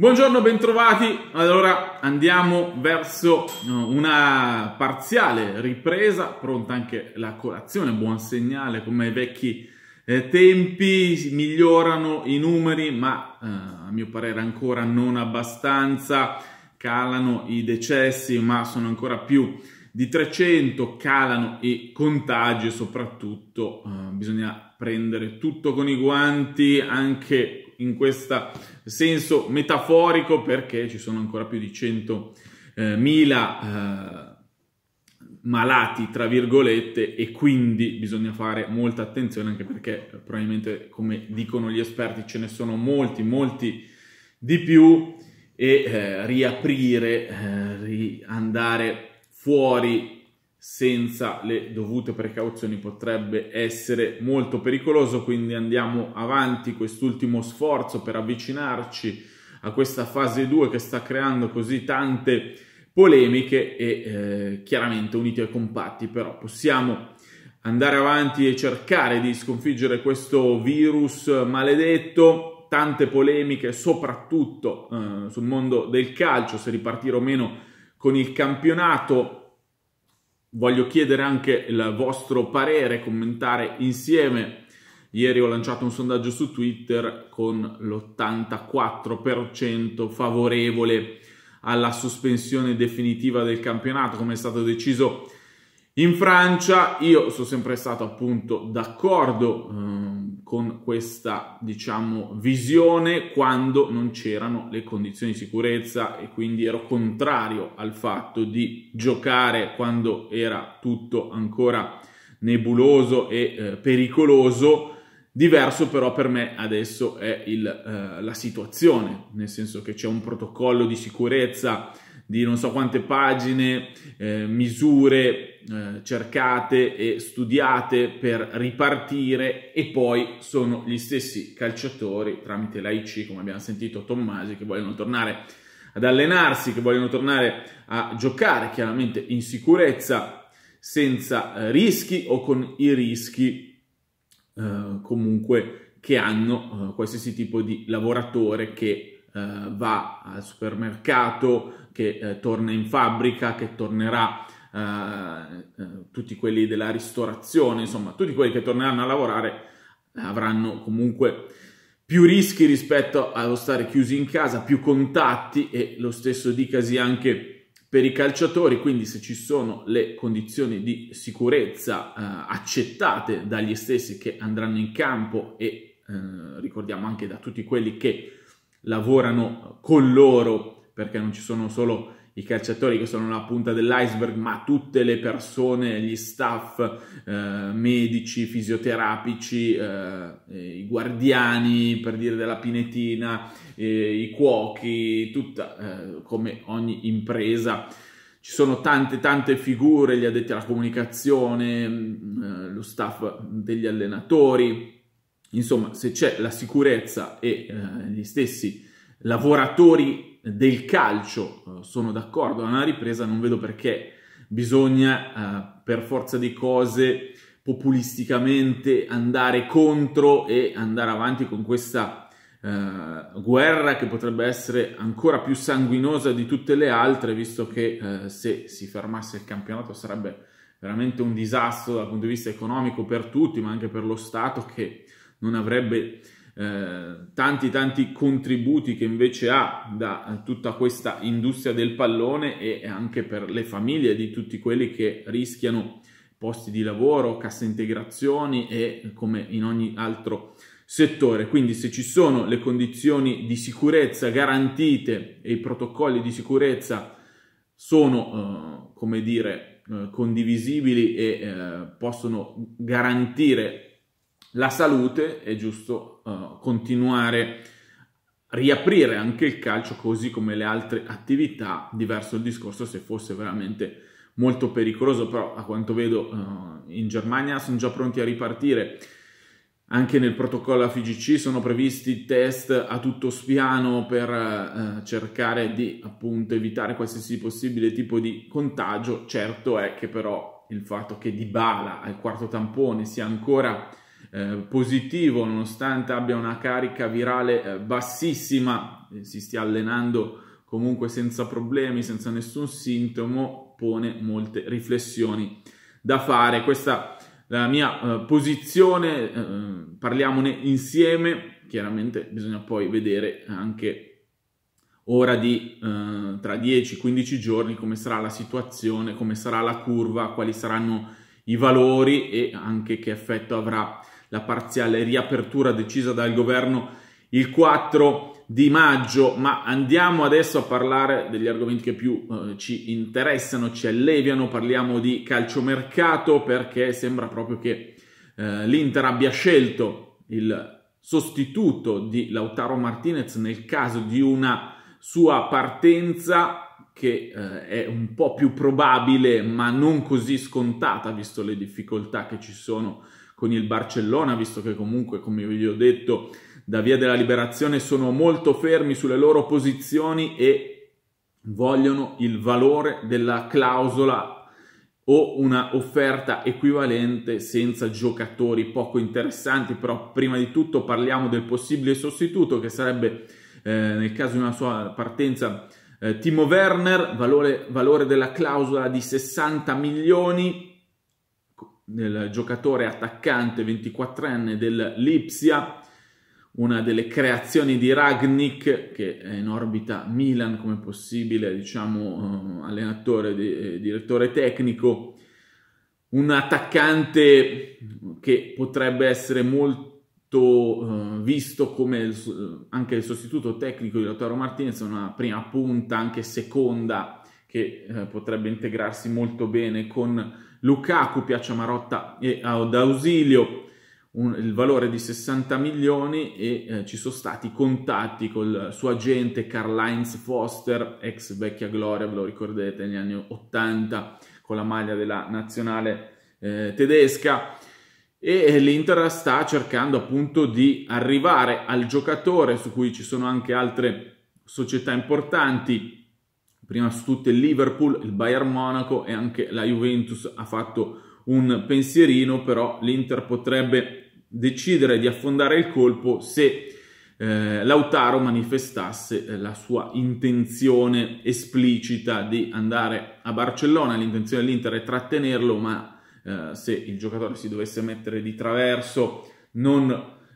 Buongiorno, bentrovati. Allora andiamo verso eh, una parziale ripresa, pronta anche la colazione, buon segnale come ai vecchi eh, tempi, migliorano i numeri, ma eh, a mio parere ancora non abbastanza, calano i decessi, ma sono ancora più di 300, calano i contagi e soprattutto eh, bisogna prendere tutto con i guanti, anche in questo senso metaforico perché ci sono ancora più di 100.000 eh, eh, malati, tra virgolette, e quindi bisogna fare molta attenzione anche perché eh, probabilmente, come dicono gli esperti, ce ne sono molti, molti di più e eh, riaprire, eh, andare fuori senza le dovute precauzioni potrebbe essere molto pericoloso, quindi andiamo avanti quest'ultimo sforzo per avvicinarci a questa fase 2 che sta creando così tante polemiche e eh, chiaramente uniti e compatti, però possiamo andare avanti e cercare di sconfiggere questo virus maledetto, tante polemiche soprattutto eh, sul mondo del calcio, se ripartire o meno con il campionato, voglio chiedere anche il vostro parere, commentare insieme. Ieri ho lanciato un sondaggio su Twitter con l'84% favorevole alla sospensione definitiva del campionato, come è stato deciso in Francia io sono sempre stato appunto d'accordo eh, con questa diciamo visione quando non c'erano le condizioni di sicurezza e quindi ero contrario al fatto di giocare quando era tutto ancora nebuloso e eh, pericoloso. Diverso però per me adesso è il, eh, la situazione, nel senso che c'è un protocollo di sicurezza di non so quante pagine, eh, misure eh, cercate e studiate per ripartire e poi sono gli stessi calciatori tramite l'AIC, come abbiamo sentito Tommasi, che vogliono tornare ad allenarsi, che vogliono tornare a giocare chiaramente in sicurezza, senza eh, rischi o con i rischi eh, comunque che hanno eh, qualsiasi tipo di lavoratore che eh, va al supermercato, che eh, torna in fabbrica, che tornerà eh, tutti quelli della ristorazione, insomma, tutti quelli che torneranno a lavorare avranno comunque più rischi rispetto allo stare chiusi in casa, più contatti e lo stesso dicasi anche per i calciatori, quindi se ci sono le condizioni di sicurezza eh, accettate dagli stessi che andranno in campo e eh, ricordiamo anche da tutti quelli che lavorano con loro, perché non ci sono solo i calciatori che sono la punta dell'iceberg, ma tutte le persone, gli staff, eh, medici, fisioterapici, eh, eh i guardiani, per dire della pinetina, eh, i cuochi, tutta eh, come ogni impresa. Ci sono tante tante figure, gli addetti alla comunicazione, mm, eh, lo staff degli allenatori, Insomma, se c'è la sicurezza e eh, gli stessi lavoratori del calcio eh, sono d'accordo alla ripresa, non vedo perché bisogna eh, per forza di cose populisticamente andare contro e andare avanti con questa eh, guerra che potrebbe essere ancora più sanguinosa di tutte le altre, visto che eh, se si fermasse il campionato sarebbe veramente un disastro dal punto di vista economico per tutti, ma anche per lo Stato che non avrebbe eh, tanti tanti contributi che invece ha da tutta questa industria del pallone e anche per le famiglie di tutti quelli che rischiano posti di lavoro, cassa integrazioni e come in ogni altro settore. Quindi se ci sono le condizioni di sicurezza garantite e i protocolli di sicurezza sono, eh, come dire, eh, condivisibili e eh, possono garantire la salute è giusto uh, continuare a riaprire anche il calcio così come le altre attività, diverso il discorso se fosse veramente molto pericoloso, però a quanto vedo uh, in Germania sono già pronti a ripartire. Anche nel protocollo FIGC sono previsti test a tutto spiano per eh, cercare di appunto evitare qualsiasi possibile tipo di contagio. Certo è che però il fatto che Dybala al quarto tampone sia ancora eh, positivo nonostante abbia una carica virale eh, bassissima, eh, si stia allenando comunque senza problemi, senza nessun sintomo, pone molte riflessioni da fare. Questa è la mia posizione, parliamone insieme, chiaramente bisogna poi vedere anche ora di eh, tra 10-15 giorni come sarà la situazione, come sarà la curva, quali saranno i valori e anche che effetto avrà la parziale riapertura decisa dal governo il 4 di maggio, ma andiamo adesso a parlare degli argomenti che più eh, ci interessano, ci alleviano, parliamo di calciomercato perché sembra proprio che eh, l'Inter abbia scelto il sostituto di Lautaro Martinez nel caso di una sua partenza che eh, è un po' più probabile ma non così scontata visto le difficoltà che ci sono con il Barcellona, visto che comunque, come vi ho detto, da Via della Liberazione sono molto fermi sulle loro posizioni e vogliono il valore della clausola o una offerta equivalente senza giocatori poco interessanti, però prima di tutto parliamo del possibile sostituto che sarebbe eh, nel caso di una sua partenza eh, Timo Werner, valore, valore della clausola di 60 milioni, del giocatore attaccante 24enne del una delle creazioni di Ragnik che è in orbita Milan come possibile diciamo, eh, allenatore, e eh, direttore tecnico, un attaccante che potrebbe essere molto eh, visto come anche il sostituto tecnico di Lautaro Martinez, una prima punta, anche seconda, che potrebbe integrarsi molto bene con Lukaku, Marotta e Ausilio, il valore di 60 milioni e eh, ci sono stati contatti col suo agente Karl-Heinz Foster, ex vecchia gloria, ve lo ricordate, negli anni 80 con la maglia della nazionale eh, tedesca e eh, l'Inter sta cercando appunto di arrivare al giocatore su cui ci sono anche altre società importanti prima su tutte il Liverpool, il Bayern Monaco e anche la Juventus ha fatto un pensierino, però l'Inter potrebbe decidere di affondare il colpo se eh, Lautaro manifestasse eh, la sua intenzione esplicita di andare a Barcellona, l'intenzione dell'Inter è trattenerlo, ma eh, se il giocatore si dovesse mettere di traverso non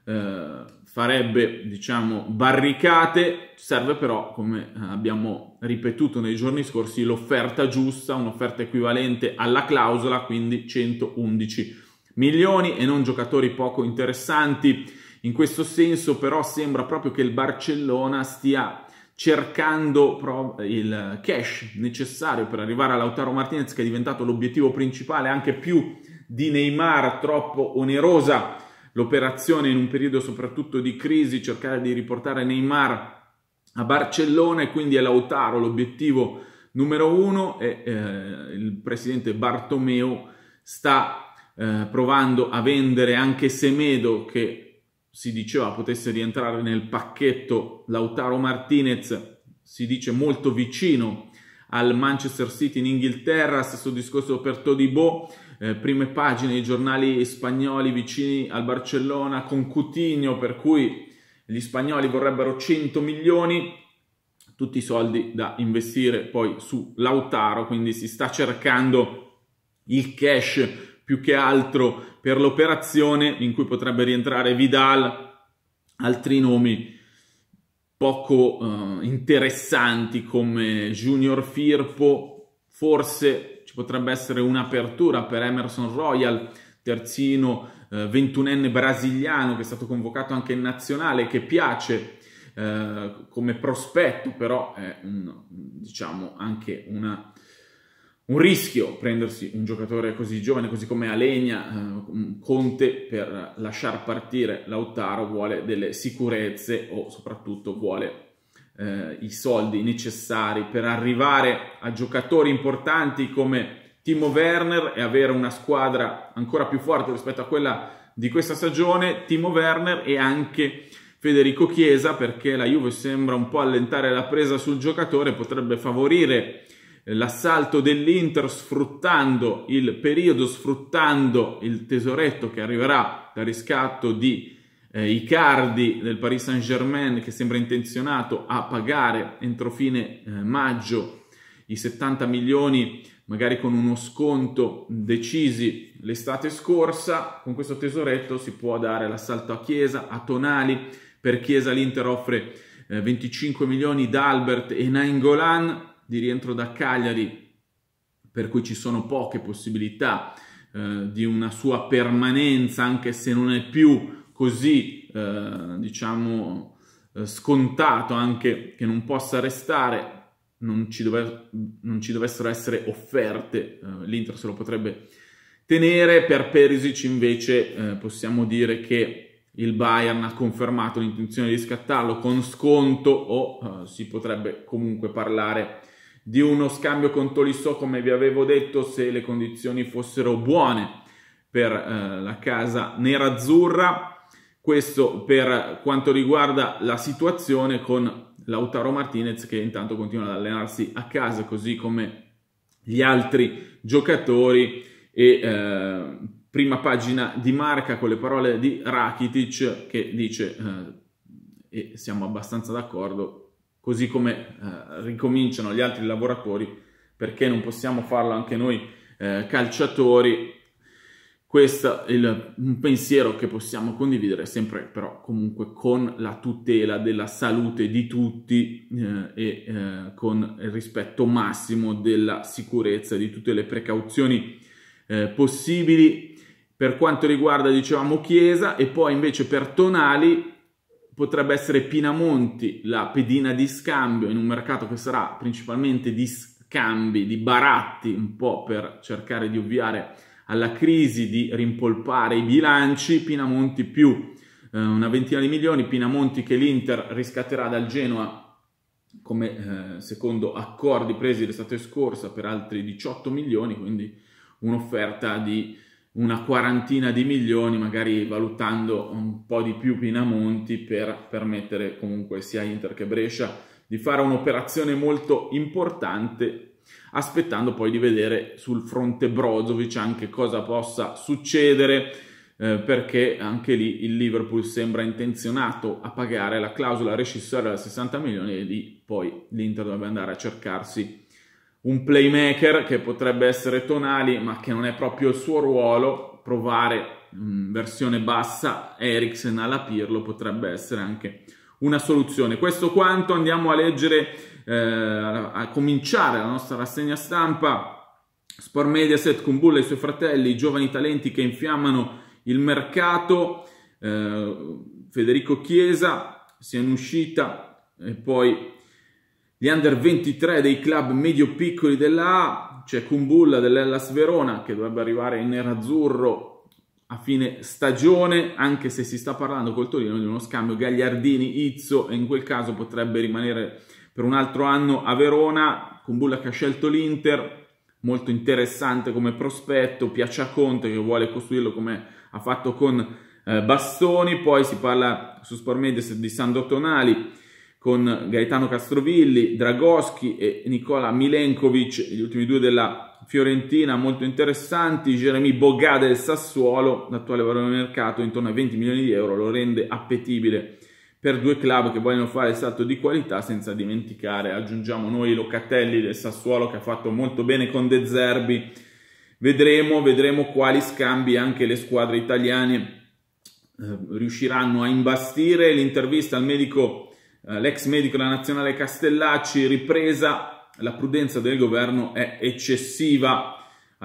eh, farebbe diciamo barricate, serve però come abbiamo ripetuto nei giorni scorsi, l'offerta giusta, un'offerta equivalente alla clausola, quindi 111 milioni e non giocatori poco interessanti. In questo senso però sembra proprio che il Barcellona stia cercando il cash necessario per arrivare a Lautaro Martinez che è diventato l'obiettivo principale anche più di Neymar, troppo onerosa l'operazione in un periodo soprattutto di crisi, cercare di riportare Neymar a Barcellona e quindi è Lautaro l'obiettivo numero uno e eh, il presidente Bartomeo sta eh, provando a vendere anche Semedo che si diceva potesse rientrare nel pacchetto Lautaro Martinez, si dice molto vicino al Manchester City in Inghilterra, stesso discorso per Todibo, eh, prime pagine dei giornali spagnoli vicini al Barcellona con Coutinho per cui gli spagnoli vorrebbero 100 milioni, tutti i soldi da investire poi su Lautaro, quindi si sta cercando il cash più che altro per l'operazione in cui potrebbe rientrare Vidal, altri nomi poco eh, interessanti come Junior Firpo, forse ci potrebbe essere un'apertura per Emerson Royal, terzino eh, 21enne brasiliano che è stato convocato anche in nazionale, che piace eh, come prospetto, però è un, diciamo anche una, un rischio prendersi un giocatore così giovane, così come Alegna, eh, Conte per lasciar partire Lautaro vuole delle sicurezze o soprattutto vuole eh, i soldi necessari per arrivare a giocatori importanti come Timo Werner e avere una squadra ancora più forte rispetto a quella di questa stagione, Timo Werner e anche Federico Chiesa perché la Juve sembra un po' allentare la presa sul giocatore, potrebbe favorire l'assalto dell'Inter sfruttando il periodo, sfruttando il tesoretto che arriverà dal riscatto di eh, Icardi del Paris Saint-Germain che sembra intenzionato a pagare entro fine eh, maggio i 70 milioni di magari con uno sconto decisi l'estate scorsa, con questo tesoretto si può dare l'assalto a Chiesa, a Tonali, per Chiesa l'Inter offre 25 eh, milioni d'Albert e Nainggolan di rientro da Cagliari, per cui ci sono poche possibilità eh, di una sua permanenza, anche se non è più così, eh, diciamo, eh, scontato anche che non possa restare non ci, dove, non ci dovessero essere offerte, eh, l'Inter se lo potrebbe tenere. Per Perisic invece eh, possiamo dire che il Bayern ha confermato l'intenzione di scattarlo con sconto o eh, si potrebbe comunque parlare di uno scambio con Tolisso, come vi avevo detto, se le condizioni fossero buone per eh, la casa nerazzurra. Questo per quanto riguarda la situazione con Lautaro Martinez che intanto continua ad allenarsi a casa così come gli altri giocatori e eh, prima pagina di marca con le parole di Rakitic che dice eh, e siamo abbastanza d'accordo così come eh, ricominciano gli altri lavoratori perché non possiamo farlo anche noi eh, calciatori questo è il, un pensiero che possiamo condividere sempre però comunque con la tutela della salute di tutti eh, e eh, con il rispetto massimo della sicurezza, di tutte le precauzioni eh, possibili. Per quanto riguarda, dicevamo, Chiesa e poi invece per Tonali potrebbe essere Pinamonti la pedina di scambio in un mercato che sarà principalmente di scambi, di baratti, un po' per cercare di ovviare alla crisi di rimpolpare i bilanci, Pinamonti più eh, una ventina di milioni, Pinamonti che l'Inter riscatterà dal Genoa come eh, secondo accordi presi l'estate scorsa per altri 18 milioni, quindi un'offerta di una quarantina di milioni, magari valutando un po' di più Pinamonti per permettere comunque sia Inter che Brescia di fare un'operazione molto importante aspettando poi di vedere sul fronte Brozovic anche cosa possa succedere eh, perché anche lì il Liverpool sembra intenzionato a pagare la clausola rescissoria da 60 milioni e lì poi l'Inter dovrebbe andare a cercarsi un playmaker che potrebbe essere Tonali ma che non è proprio il suo ruolo, provare mh, mm, versione bassa Eriksen alla Pirlo potrebbe essere anche una soluzione. Questo quanto, andiamo a leggere eh, a cominciare la nostra rassegna stampa. Sport Mediaset con Bulla e i suoi fratelli, i giovani talenti che infiammano il mercato. Eh, Federico Chiesa si è in uscita e poi gli under 23 dei club medio-piccoli della A, c'è Kumbulla dell'Ellas Verona che dovrebbe arrivare in nerazzurro a fine stagione, anche se si sta parlando col Torino di uno scambio Gagliardini-Izzo e in quel caso potrebbe rimanere per un altro anno a Verona, con Bulla che ha scelto l'Inter, molto interessante come prospetto, piace a Conte che vuole costruirlo come ha fatto con eh, Bastoni, poi si parla su Sport Mediaset di Sandro Tonali con Gaetano Castrovilli, Dragoschi e Nicola Milenkovic, gli ultimi due della Fiorentina, molto interessanti, Jeremy Bogà del Sassuolo, l'attuale valore del mercato intorno ai 20 milioni di euro, lo rende appetibile per due club che vogliono fare il salto di qualità senza dimenticare, aggiungiamo noi Locatelli del Sassuolo che ha fatto molto bene con De Zerbi, vedremo, vedremo quali scambi anche le squadre italiane eh, riusciranno a imbastire, l'intervista al medico, eh, l'ex medico della nazionale Castellacci, ripresa, la prudenza del governo è eccessiva,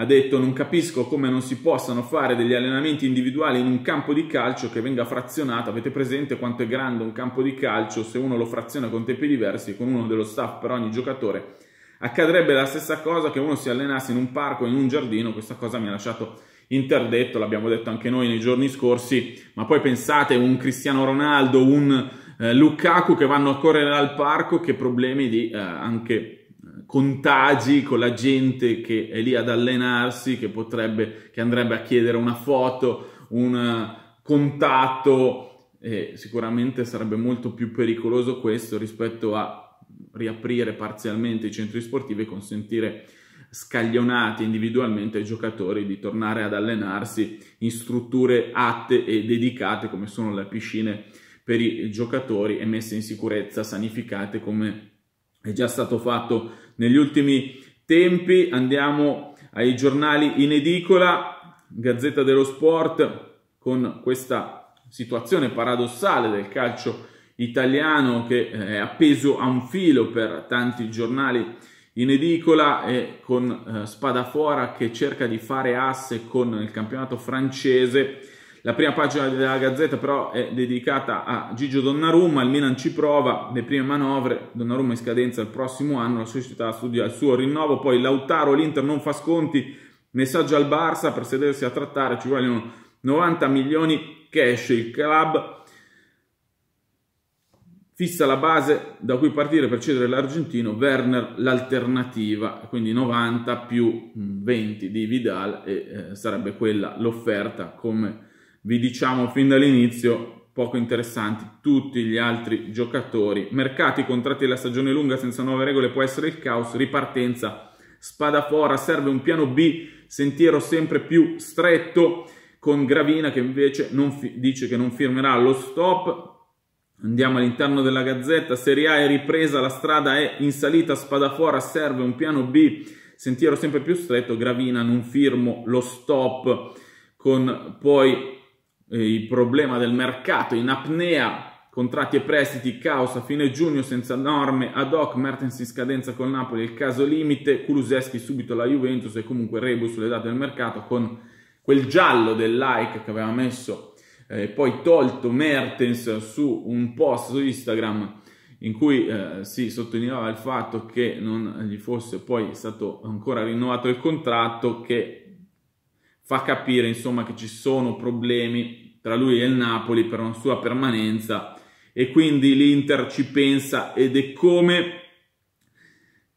ha detto non capisco come non si possano fare degli allenamenti individuali in un campo di calcio che venga frazionato, avete presente quanto è grande un campo di calcio se uno lo fraziona con tempi diversi, con uno dello staff per ogni giocatore, accadrebbe la stessa cosa che uno si allenasse in un parco, in un giardino, questa cosa mi ha lasciato interdetto, l'abbiamo detto anche noi nei giorni scorsi, ma poi pensate un Cristiano Ronaldo, un eh, Lukaku che vanno a correre al parco, che problemi di eh, anche contagi con la gente che è lì ad allenarsi, che potrebbe, che andrebbe a chiedere una foto, un eh, contatto, E sicuramente sarebbe molto più pericoloso questo rispetto a riaprire parzialmente i centri sportivi e consentire scaglionati individualmente ai giocatori di tornare ad allenarsi in strutture atte e dedicate come sono le piscine per i giocatori e messe in sicurezza, sanificate come è già stato fatto negli ultimi tempi. Andiamo ai giornali in edicola, Gazzetta dello Sport con questa situazione paradossale del calcio italiano che eh, è appeso a un filo per tanti giornali in edicola e con eh, Spadafora che cerca di fare asse con il campionato francese la prima pagina della Gazzetta però è dedicata a Gigio Donnarumma, il Milan ci prova, le prime manovre, Donnarumma in scadenza il prossimo anno, la società studia il suo rinnovo, poi Lautaro, l'Inter non fa sconti, messaggio al Barça per sedersi a trattare, ci vogliono 90 milioni cash, il club fissa la base da cui partire per cedere l'argentino, Werner l'alternativa, quindi 90 più 20 di Vidal e eh, sarebbe quella l'offerta come vi diciamo fin dall'inizio poco interessanti tutti gli altri giocatori. Mercati, contratti della stagione lunga senza nuove regole può essere il caos, ripartenza, spada fora serve un piano B, sentiero sempre più stretto con Gravina che invece fi- dice che non firmerà lo stop. Andiamo all'interno della Gazzetta, Serie A è ripresa, la strada è in salita, spada fora serve un piano B, sentiero sempre più stretto, Gravina non firmo lo stop con poi eh, il problema del mercato in apnea, contratti e prestiti, caos a fine giugno senza norme ad hoc, Mertens in scadenza con Napoli, il caso limite, Kuluseschi subito alla Juventus e comunque Rebus sulle date del mercato con quel giallo del like che aveva messo eh, poi tolto Mertens su un post su Instagram in cui eh, si sottolineava il fatto che non gli fosse poi stato ancora rinnovato il contratto che fa capire insomma che ci sono problemi tra lui e il Napoli per una sua permanenza e quindi l'Inter ci pensa ed è come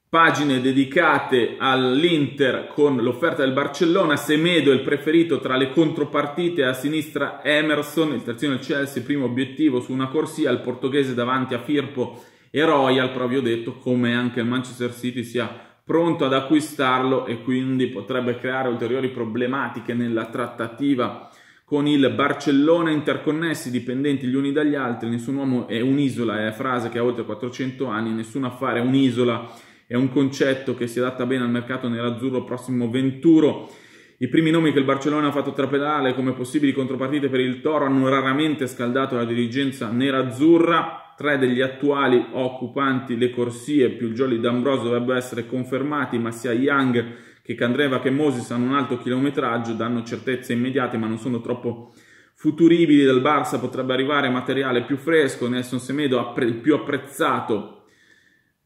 pagine dedicate all'Inter con l'offerta del Barcellona, Semedo è il preferito tra le contropartite, a sinistra Emerson, il terzino del Chelsea, primo obiettivo su una corsia, il portoghese davanti a Firpo e Royal, proprio detto come anche il Manchester City sia pronto ad acquistarlo e quindi potrebbe creare ulteriori problematiche nella trattativa con il Barcellona interconnessi, dipendenti gli uni dagli altri, nessun uomo è un'isola, è una frase che ha oltre 400 anni, nessun affare è un'isola, è un concetto che si adatta bene al mercato nerazzurro prossimo venturo. I primi nomi che il Barcellona ha fatto trapelare come possibili contropartite per il Toro hanno raramente scaldato la dirigenza nerazzurra, tre degli attuali occupanti le corsie più il Jolly D'Ambrosio dovrebbero essere confermati, ma sia Young che Candreva che Moses hanno un alto chilometraggio, danno certezze immediate ma non sono troppo futuribili. Dal Barça potrebbe arrivare materiale più fresco, Nelson Semedo il più apprezzato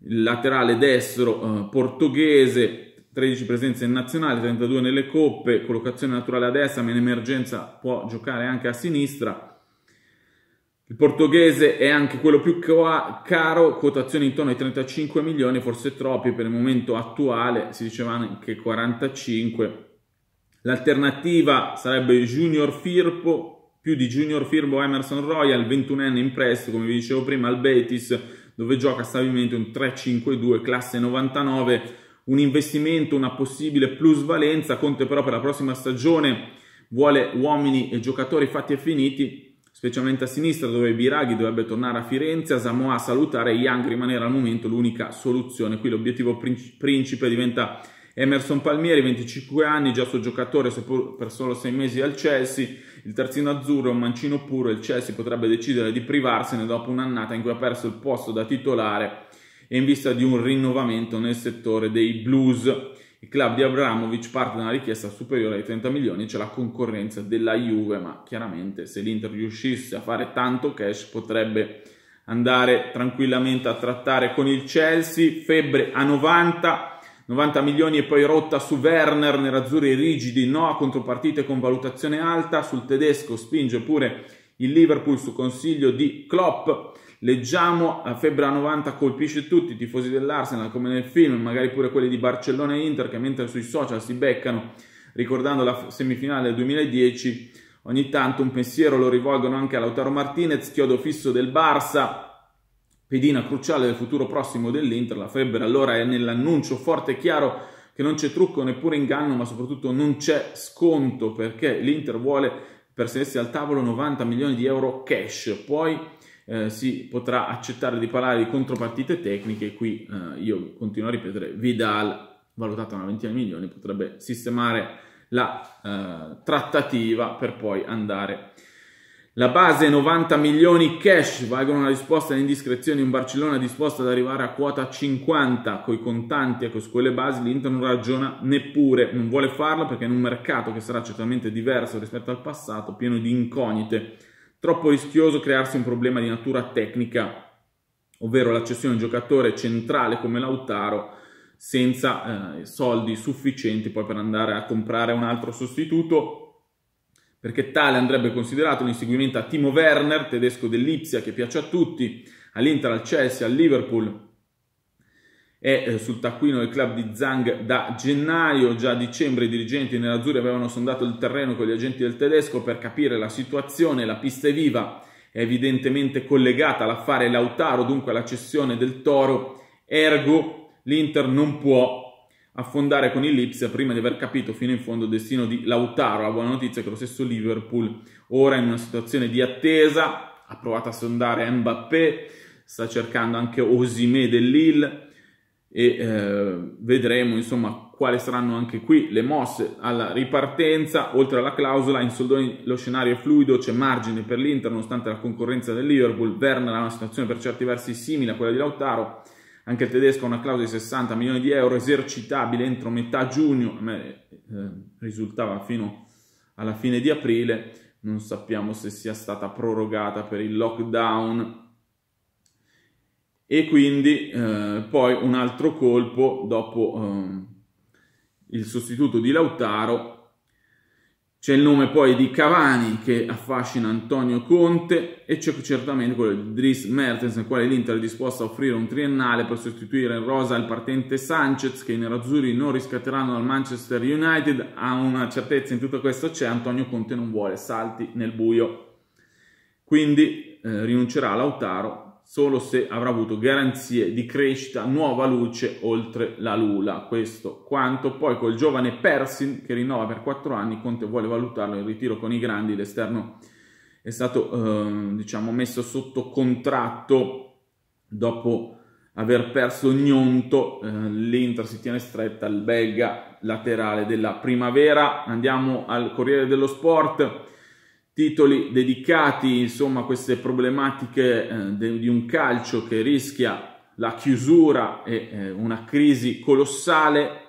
il laterale destro eh, portoghese, 13 presenze in nazionale, 32 nelle coppe, collocazione naturale a destra, ma in emergenza può giocare anche a sinistra. Il portoghese è anche quello più caro, quotazione intorno ai 35 milioni, forse troppi per il momento attuale, si diceva anche 45. L'alternativa sarebbe Junior Firpo, più di Junior Firpo Emerson Royal, 21enne in prestito, come vi dicevo prima, al Betis, dove gioca stabilmente un 3-5-2, classe 99, un investimento, una possibile plusvalenza, Conte però per la prossima stagione vuole uomini e giocatori fatti e finiti, specialmente a sinistra dove Biraghi dovrebbe tornare a Firenze, a Samoa a salutare Young rimanere al momento l'unica soluzione. Qui l'obiettivo principe diventa Emerson Palmieri, 25 anni, già suo giocatore seppur per solo 6 mesi al Chelsea, il terzino azzurro è un mancino puro il Chelsea potrebbe decidere di privarsene dopo un'annata in cui ha perso il posto da titolare e in vista di un rinnovamento nel settore dei blues. Il club di Abramovic parte da una richiesta superiore ai 30 milioni, c'è la concorrenza della Juve, ma chiaramente se l'Inter riuscisse a fare tanto cash potrebbe andare tranquillamente a trattare con il Chelsea, febbre a 90 90 milioni e poi rotta su Werner, nerazzurri rigidi, no a contropartite con valutazione alta, sul tedesco spinge pure il Liverpool su consiglio di Klopp. Leggiamo la febbre a 90 colpisce tutti i tifosi dell'Arsenal come nel film, magari pure quelli di Barcellona e Inter che mentre sui social si beccano ricordando la semifinale del 2010, ogni tanto un pensiero lo rivolgono anche a Lautaro Martinez, chiodo fisso del Barça, pedina cruciale del futuro prossimo dell'Inter, la febbre allora è nell'annuncio forte e chiaro che non c'è trucco neppure inganno, ma soprattutto non c'è sconto perché l'Inter vuole per sedersi al tavolo 90 milioni di euro cash, poi eh, si potrà accettare di parlare di contropartite tecniche. Qui eh, io continuo a ripetere, Vidal, valutata una ventina di milioni, potrebbe sistemare la eh, trattativa per poi andare. La base 90 milioni cash, valgono la risposta alle indiscrezioni in Barcellona disposta ad arrivare a quota 50 con i contanti e con quelle basi, l'Inter non ragiona neppure, non vuole farlo perché in un mercato che sarà certamente diverso rispetto al passato, pieno di incognite, Troppo rischioso crearsi un problema di natura tecnica, ovvero l'accessione di un giocatore centrale come Lautaro senza eh, soldi sufficienti poi per andare a comprare un altro sostituto perché tale andrebbe considerato l'inseguimento a Timo Werner, tedesco dell'Ipsia che piace a tutti, all'Inter, al Chelsea, al Liverpool, è eh, sul taccuino del club di Zhang da gennaio, già a dicembre i dirigenti nell'Azzurri avevano sondato il terreno con gli agenti del tedesco per capire la situazione, la pista è viva, è evidentemente collegata all'affare Lautaro, dunque alla cessione del Toro, ergo l'Inter non può affondare con il Lips prima di aver capito fino in fondo il destino di Lautaro. La buona notizia è che lo stesso Liverpool ora è in una situazione di attesa, ha provato a sondare Mbappé, sta cercando anche Osimè dell'Ille, e eh, vedremo insomma quali saranno anche qui le mosse alla ripartenza oltre alla clausola in soldoni lo scenario è fluido c'è margine per l'Inter nonostante la concorrenza del Liverpool Werner ha una situazione per certi versi simile a quella di Lautaro anche il tedesco ha una clausola di 60 milioni di euro esercitabile entro metà giugno a me eh, risultava fino alla fine di aprile non sappiamo se sia stata prorogata per il lockdown e quindi eh, poi un altro colpo dopo eh, il sostituto di Lautaro c'è il nome poi di Cavani che affascina Antonio Conte e c'è certamente quello di Dries Mertens nel quale l'Inter è disposto a offrire un triennale per sostituire in rosa il partente Sanchez che i nerazzurri non riscatteranno dal Manchester United. Ha una certezza in tutto questo c'è, Antonio Conte non vuole salti nel buio. Quindi eh, rinuncerà a Lautaro solo se avrà avuto garanzie di crescita, nuova luce oltre la Lula. Questo quanto poi col giovane Persin che rinnova per 4 anni, Conte vuole valutarlo in ritiro con i grandi, l'esterno è stato eh, diciamo messo sotto contratto dopo aver perso Gnonto, eh, l'Inter si tiene stretta al belga laterale della primavera. Andiamo al Corriere dello Sport titoli dedicati insomma a queste problematiche eh, di un calcio che rischia la chiusura e eh, una crisi colossale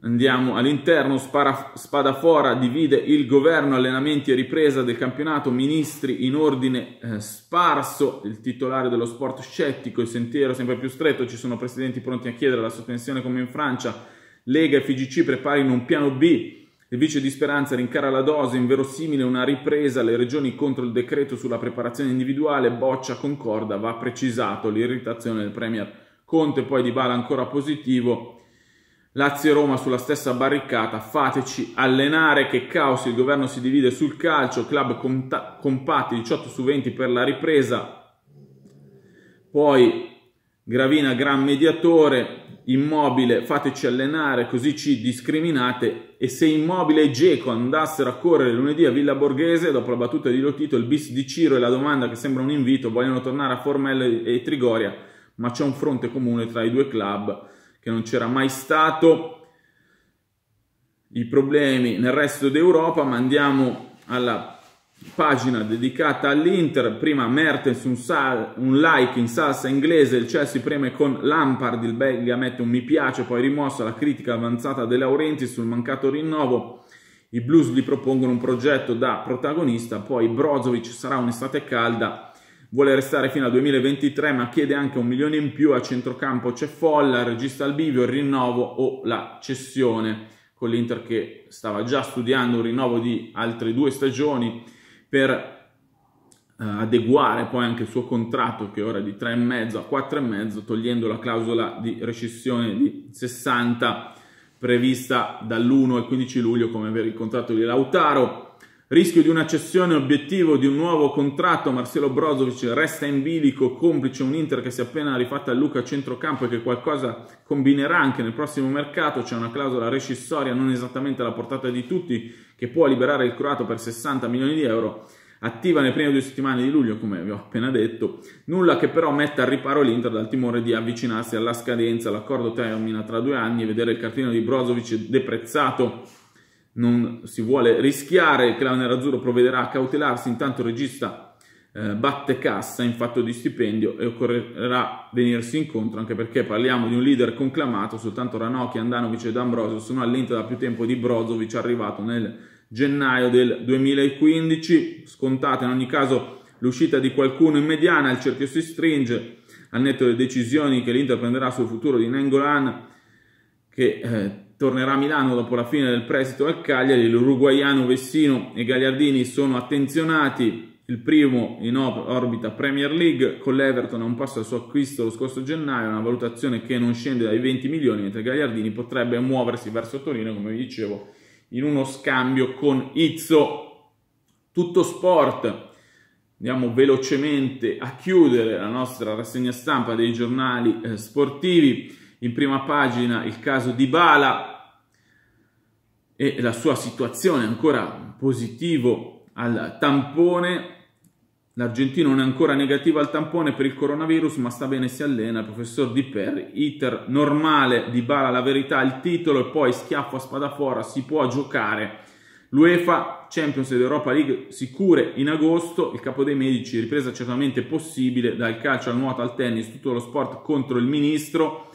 andiamo all'interno Spadafora divide il governo allenamenti e ripresa del campionato ministri in ordine eh, sparso il titolare dello sport scettico il sentiero sempre più stretto ci sono presidenti pronti a chiedere la sospensione come in Francia Lega e FGC preparino un piano B il vice di Speranza rincara la dose, inverosimile una ripresa, le regioni contro il decreto sulla preparazione individuale, boccia, concorda, va precisato l'irritazione del Premier Conte, poi di Bala ancora positivo, Lazio-Roma sulla stessa barricata, fateci allenare, che caos, il governo si divide sul calcio, club conta- compatti 18 su 20 per la ripresa, poi Gravina gran mediatore, Immobile fateci allenare così ci discriminate e se Immobile e Geco andassero a correre lunedì a Villa Borghese dopo la battuta di Lotito, il bis di Ciro e la domanda che sembra un invito vogliono tornare a Formello e Trigoria ma c'è un fronte comune tra i due club che non c'era mai stato i problemi nel resto d'Europa ma andiamo alla pagina dedicata all'Inter, prima Mertens un, sal, un, like in salsa inglese, il Chelsea preme con Lampard, il Belga mette un mi piace, poi rimossa la critica avanzata De Laurenti sul mancato rinnovo, i Blues gli propongono un progetto da protagonista, poi Brozovic sarà un'estate calda, vuole restare fino al 2023 ma chiede anche un milione in più, a centrocampo c'è Folla, regista al bivio, il rinnovo o la cessione, con l'Inter che stava già studiando un rinnovo di altre due stagioni, per eh, adeguare poi anche il suo contratto che ora è di 3,5 a 4,5 togliendo la clausola di rescissione di 60 prevista dall'1 al 15 luglio come per il contratto di Lautaro rischio di una cessione obiettivo di un nuovo contratto Marcelo Brozovic resta in bilico complice un Inter che si è appena rifatta a Luca a centrocampo e che qualcosa combinerà anche nel prossimo mercato c'è una clausola rescissoria non esattamente alla portata di tutti che può liberare il croato per 60 milioni di euro, attiva nelle prime due settimane di luglio, come vi ho appena detto, nulla che però metta al riparo l'Inter dal timore di avvicinarsi alla scadenza, l'accordo termina tra due anni e vedere il cartino di Brozovic deprezzato non si vuole rischiare il clan Nerazzurro provvederà a cautelarsi, intanto il regista eh, batte cassa in fatto di stipendio e occorrerà venirsi incontro anche perché parliamo di un leader conclamato, soltanto Ranocchi, Andanovic e D'Ambrosio sono all'inter da più tempo di Brozovic arrivato nel gennaio del 2015, scontata in ogni caso l'uscita di qualcuno in mediana, il cerchio si stringe al netto delle decisioni che l'Inter prenderà sul futuro di Nengolan che eh, tornerà a Milano dopo la fine del prestito al Cagliari, l'uruguaiano Vessino e Gagliardini sono attenzionati, il primo in orbita Premier League, con l'Everton a un passo al suo acquisto lo scorso gennaio, una valutazione che non scende dai 20 milioni, mentre Gagliardini potrebbe muoversi verso Torino, come vi dicevo, in uno scambio con Izzo. Tutto sport. Andiamo velocemente a chiudere la nostra rassegna stampa dei giornali eh, sportivi. In prima pagina il caso di Bala e la sua situazione ancora positivo al tampone L'Argentina non è ancora negativa al tampone per il coronavirus, ma sta bene si allena. Il professor Di Perri, iter normale di Bala la verità, il titolo e poi schiaffo a spada fuori, si può giocare. L'UEFA Champions ed Europa League sicure in agosto, il capo dei medici, ripresa certamente possibile dal calcio al nuoto al tennis, tutto lo sport contro il ministro.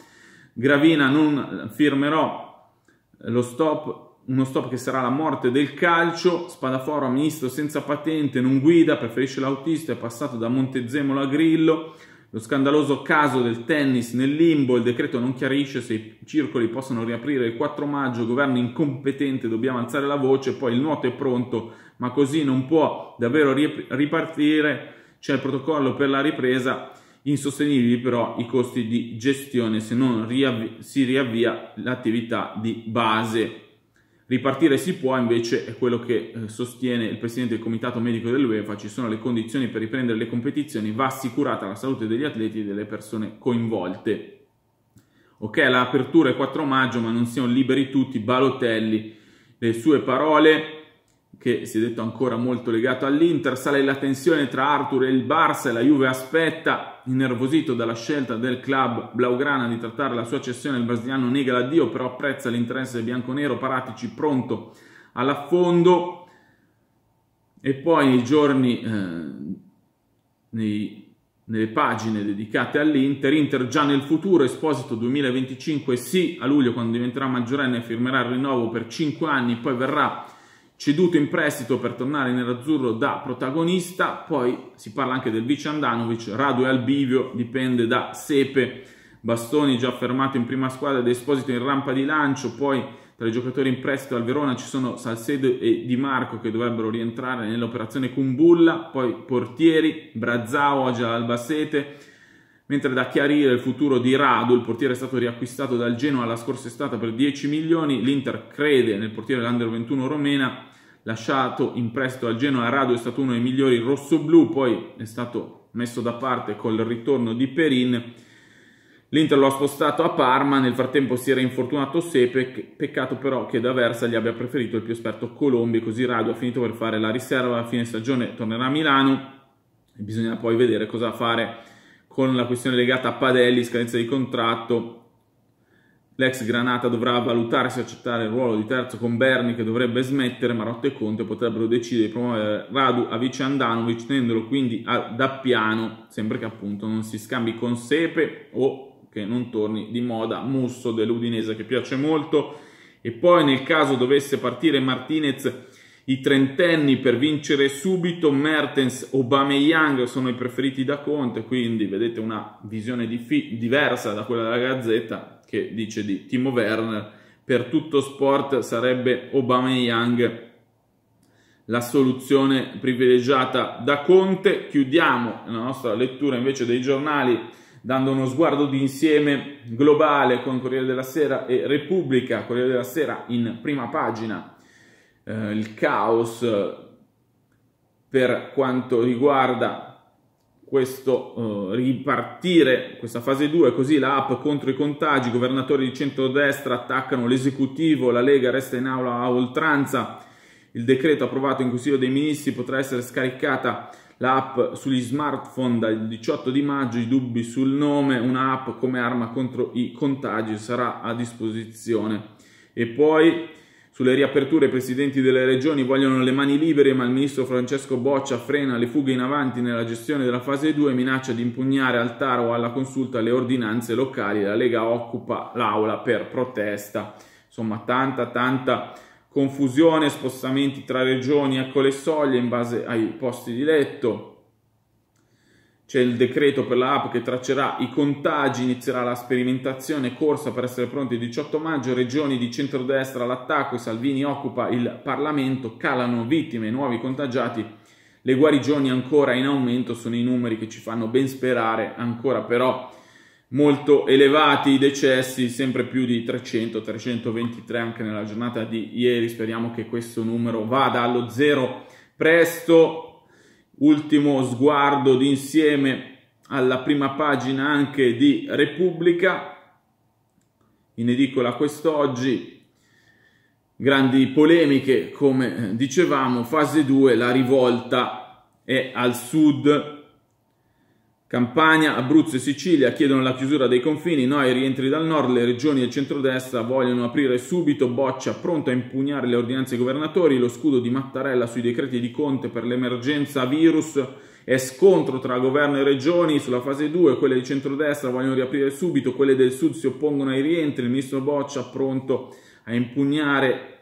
Gravina non firmerò lo stop uno stop che sarà la morte del calcio, Spadaforo amministro senza patente, non guida, preferisce l'autista, è passato da Montezemolo a Grillo, lo scandaloso caso del tennis nel limbo, il decreto non chiarisce se i circoli possono riaprire il 4 maggio, governo incompetente, dobbiamo alzare la voce, poi il nuoto è pronto, ma così non può davvero ripartire, c'è il protocollo per la ripresa, insostenibili però i costi di gestione se non riavvi si riavvia l'attività di base. Ripartire si può invece è quello che eh, sostiene il presidente del comitato medico dell'UEFA, ci sono le condizioni per riprendere le competizioni, va assicurata la salute degli atleti e delle persone coinvolte. Ok, l'apertura è 4 maggio ma non siano liberi tutti, Balotelli, le sue parole che si è detto ancora molto legato all'Inter, sale la tensione tra Arthur e il Barça e la Juve aspetta, innervosito dalla scelta del club Blaugrana di trattare la sua cessione, il brasiliano nega l'addio, però apprezza l'interesse bianconero, Paratici pronto all'affondo e poi nei giorni, eh, nei, nelle pagine dedicate all'Inter, Inter già nel futuro, Esposito 2025 sì, a luglio quando diventerà maggiorenne firmerà il rinnovo per 5 anni, poi verrà ceduto in prestito per tornare nell'azzurro da protagonista, poi si parla anche del vice Andanovic, Radu e Albivio, dipende da Sepe, Bastoni già fermato in prima squadra ed Esposito in rampa di lancio, poi tra i giocatori in prestito al Verona ci sono Salcedo e Di Marco che dovrebbero rientrare nell'operazione Cumbulla, poi Portieri, Brazzao oggi all'Albacete, mentre da chiarire il futuro di Radu, il portiere è stato riacquistato dal Genoa la scorsa estate per 10 milioni, l'Inter crede nel portiere dell'Under 21 Romena, lasciato in prestito al Genoa, Radu è stato uno dei migliori rossoblù, poi è stato messo da parte col ritorno di Perin, l'Inter lo ha spostato a Parma, nel frattempo si era infortunato Sepe, peccato però che da Versa gli abbia preferito il più esperto Colombi, così Radu ha finito per fare la riserva, a fine stagione tornerà a Milano, bisogna poi vedere cosa fare con la questione legata a Padelli, scadenza di contratto. L'ex Granata dovrà valutare se accettare il ruolo di terzo con Berni che dovrebbe smettere, Marotta e Conte potrebbero decidere di promuovere Radu a vice Andanovic, tenendolo quindi a, da piano, sempre che appunto non si scambi con Sepe o che non torni di moda Musso dell'Udinese che piace molto. E poi nel caso dovesse partire Martinez i trentenni per vincere subito, Mertens, Obama e Aubameyang sono i preferiti da Conte, quindi vedete una visione di diversa da quella della Gazzetta che dice di Timo Werner, per tutto sport sarebbe Obama e Aubameyang la soluzione privilegiata da Conte. Chiudiamo la nostra lettura invece dei giornali dando uno sguardo d'insieme globale con Corriere della Sera e Repubblica, Corriere della Sera in prima pagina eh, il caos per quanto riguarda questo eh, ripartire, questa fase 2, così la app contro i contagi, governatori di centrodestra attaccano l'esecutivo, la Lega resta in aula a oltranza, il decreto approvato in Consiglio dei Ministri potrà essere scaricata l'app sugli smartphone dal 18 di maggio, i dubbi sul nome, un'app come arma contro i contagi sarà a disposizione. E poi sulle riaperture i presidenti delle regioni vogliono le mani libere, ma il ministro Francesco Boccia frena le fughe in avanti nella gestione della fase 2 e minaccia di impugnare al TAR o alla consulta le ordinanze locali. La Lega occupa l'aula per protesta. Insomma, tanta, tanta confusione, spostamenti tra regioni, ecco le soglie in base ai posti di letto c'è il decreto per l'app che traccerà i contagi, inizierà la sperimentazione corsa per essere pronti il 18 maggio, regioni di centrodestra all'attacco, Salvini occupa il Parlamento, calano vittime, nuovi contagiati, le guarigioni ancora in aumento, sono i numeri che ci fanno ben sperare, ancora però molto elevati i decessi, sempre più di 300, 323 anche nella giornata di ieri, speriamo che questo numero vada allo zero presto Ultimo sguardo d'insieme alla prima pagina anche di Repubblica, in edicola quest'oggi. Grandi polemiche, come dicevamo, fase 2, la rivolta è al sud Campania, Abruzzo e Sicilia chiedono la chiusura dei confini, no ai rientri dal nord, le regioni del centrodestra vogliono aprire subito, Boccia pronto a impugnare le ordinanze ai governatori, lo scudo di Mattarella sui decreti di Conte per l'emergenza virus e scontro tra governo e regioni sulla fase 2, quelle di centrodestra vogliono riaprire subito, quelle del sud si oppongono ai rientri, il ministro Boccia pronto a impugnare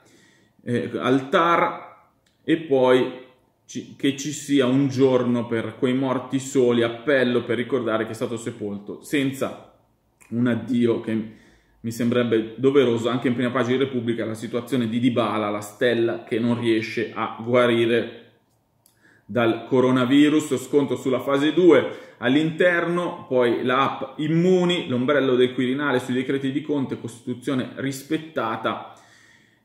eh, al TAR e poi ci, che ci sia un giorno per quei morti soli, appello per ricordare che è stato sepolto, senza un addio che mi sembrerebbe doveroso anche in prima pagina di Repubblica la situazione di Dybala, la stella che non riesce a guarire dal coronavirus, sconto sulla fase 2 all'interno, poi l'app Immuni, l'ombrello del Quirinale sui decreti di Conte, Costituzione rispettata,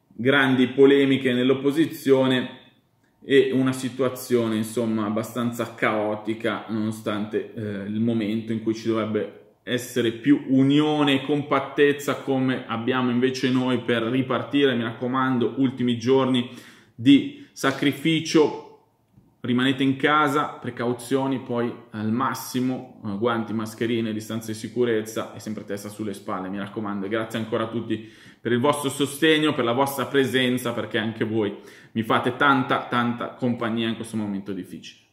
grandi polemiche nell'opposizione, e una situazione insomma abbastanza caotica nonostante eh, il momento in cui ci dovrebbe essere più unione e compattezza come abbiamo invece noi per ripartire, mi raccomando, ultimi giorni di sacrificio, rimanete in casa, precauzioni, poi al massimo eh, guanti, mascherine, distanze di sicurezza e sempre testa sulle spalle, mi raccomando. Grazie ancora a tutti per il vostro sostegno, per la vostra presenza, perché anche voi mi fate tanta, tanta compagnia in questo momento difficile.